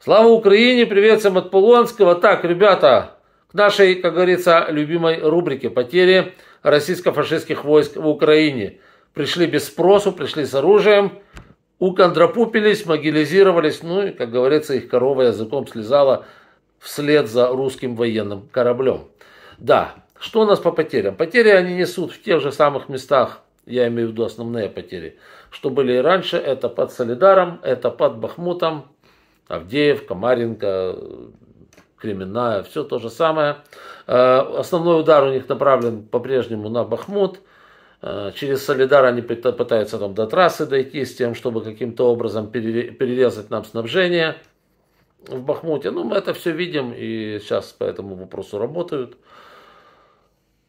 Слава Украине, привет всем от Полонского. Так, ребята, к нашей, как говорится, любимой рубрике «Потери российско-фашистских войск в Украине». Пришли без спросу, пришли с оружием, укондрапупились, могилизировались, ну и, как говорится, их корова языком слезала вслед за русским военным кораблем. Да, что у нас по потерям? Потери они несут в тех же самых местах, я имею в виду основные потери, что были и раньше, это под Солидаром, это под Бахмутом, Авдеевка, Маринка, Кременная, все то же самое. Э, основной удар у них направлен по-прежнему на Бахмут. Э, через Солидар они пытаются там до трассы дойти с тем, чтобы каким-то образом перерезать нам снабжение в Бахмуте. Ну, мы это все видим и сейчас по этому вопросу работают.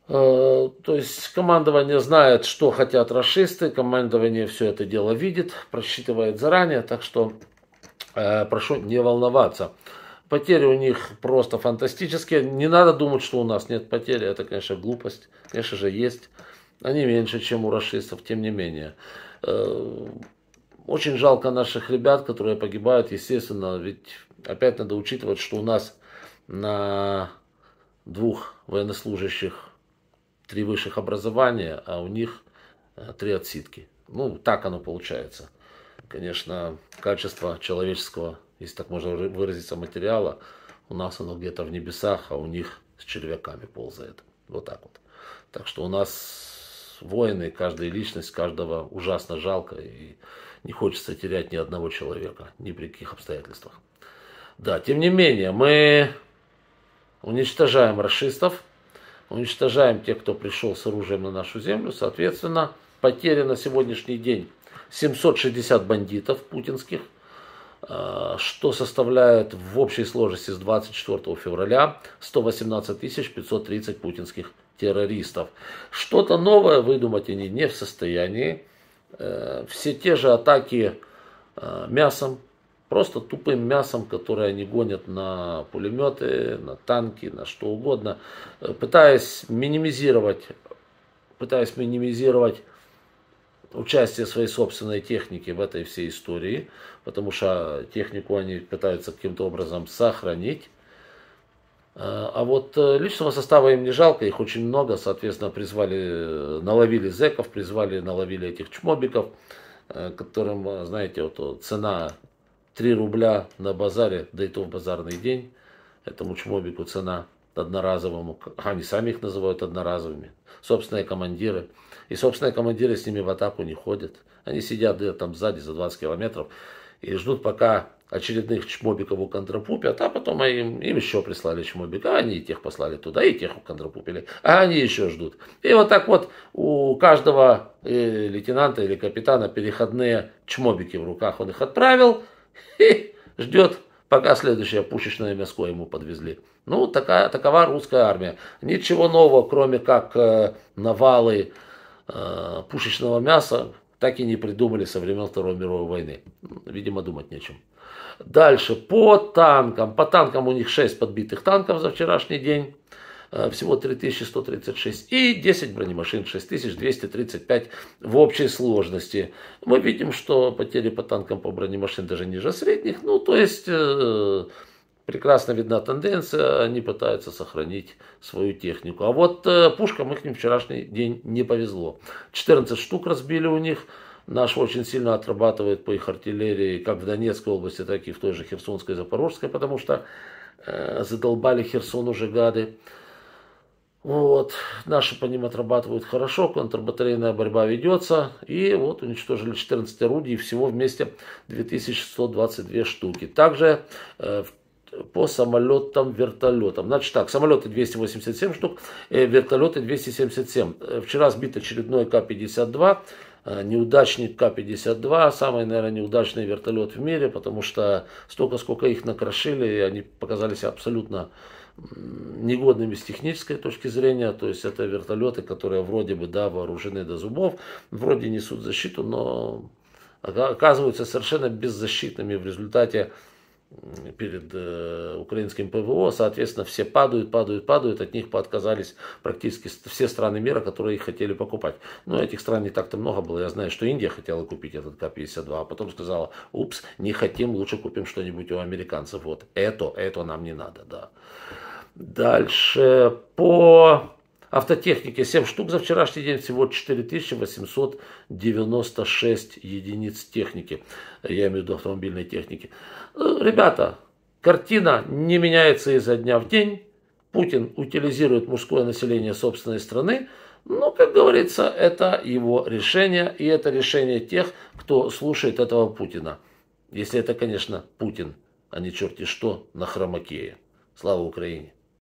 Э, то есть командование знает, что хотят расисты, командование все это дело видит, просчитывает заранее, так что Э, прошу не волноваться. Потери у них просто фантастические. Не надо думать, что у нас нет потери. Это, конечно, глупость. Конечно же, есть. Они меньше, чем у расистов, тем не менее. Э, очень жалко наших ребят, которые погибают, естественно. Ведь опять надо учитывать, что у нас на двух военнослужащих три высших образования, а у них э, три отсидки. Ну, так оно получается конечно, качество человеческого, если так можно выразиться, материала, у нас оно где-то в небесах, а у них с червяками ползает. Вот так вот. Так что у нас воины, каждая личность, каждого ужасно жалко, и не хочется терять ни одного человека, ни при каких обстоятельствах. Да, тем не менее, мы уничтожаем расистов, уничтожаем тех, кто пришел с оружием на нашу землю, соответственно, потери на сегодняшний день 760 бандитов путинских, э, что составляет в общей сложности с 24 февраля 118 530 путинских террористов. Что-то новое выдумать они не в состоянии. Э, все те же атаки э, мясом, просто тупым мясом, которое они гонят на пулеметы, на танки, на что угодно, пытаясь минимизировать, пытаясь минимизировать участие своей собственной техники в этой всей истории, потому что технику они пытаются каким-то образом сохранить. А, а вот э, личного состава им не жалко, их очень много, соответственно, призвали, э, наловили зеков, призвали, наловили этих чмобиков, э, которым, знаете, вот цена 3 рубля на базаре, да и то в базарный день, этому чмобику цена одноразовому, они сами их называют одноразовыми, собственные командиры. И собственные командиры с ними в атаку не ходят. Они сидят там сзади за 20 километров и ждут, пока очередных чмобиков у контрапупят, а потом им, им еще прислали чмобика, они и тех послали туда, и тех у контрапупили, а они еще ждут. И вот так вот у каждого э, лейтенанта или капитана переходные чмобики в руках, он их отправил и ждет пока следующее пушечное мяско ему подвезли. Ну, такая, такова русская армия. Ничего нового, кроме как э, навалы э, пушечного мяса, так и не придумали со времен Второй мировой войны. Видимо, думать нечем. Дальше, по танкам. По танкам у них 6 подбитых танков за вчерашний день. Э, всего 3136 и 10 бронемашин 6235 в общей сложности. Мы видим, что потери по танкам по бронемашин даже ниже средних, ну то есть э, прекрасно видна тенденция, они пытаются сохранить свою технику. А вот э, пушкам их не вчерашний день не повезло. 14 штук разбили у них, Наш очень сильно отрабатывает по их артиллерии, как в Донецкой области, так и в той же Херсонской и Запорожской, потому что э, задолбали Херсон уже гады. Вот, наши по ним отрабатывают хорошо, контрбатарейная борьба ведется. И вот уничтожили 14 орудий, всего вместе 2122 штуки. Также э, по самолетам, вертолетам. Значит так, самолеты 287 штук, э, вертолеты 277. Э, вчера сбит очередной К-52. Э, неудачник К-52, самый, наверное, неудачный вертолет в мире, потому что столько, сколько их накрошили, и они показались абсолютно негодными с технической точки зрения, то есть это вертолеты, которые вроде бы, да, вооружены до зубов, вроде несут защиту, но оказываются совершенно беззащитными в результате перед э, украинским ПВО, соответственно, все падают, падают, падают, от них поотказались практически все страны мира, которые их хотели покупать. Но ну, этих стран не так-то много было. Я знаю, что Индия хотела купить этот К-52, а потом сказала, упс, не хотим, лучше купим что-нибудь у американцев. Вот это, это нам не надо, да. Дальше по Автотехники 7 штук за вчерашний день, всего 4896 единиц техники. Я имею в виду автомобильной техники. Э, ребята, картина не меняется изо дня в день. Путин утилизирует мужское население собственной страны. Но, как говорится, это его решение, и это решение тех, кто слушает этого Путина. Если это, конечно, Путин, а не черти что на Хромакее. Слава Украине!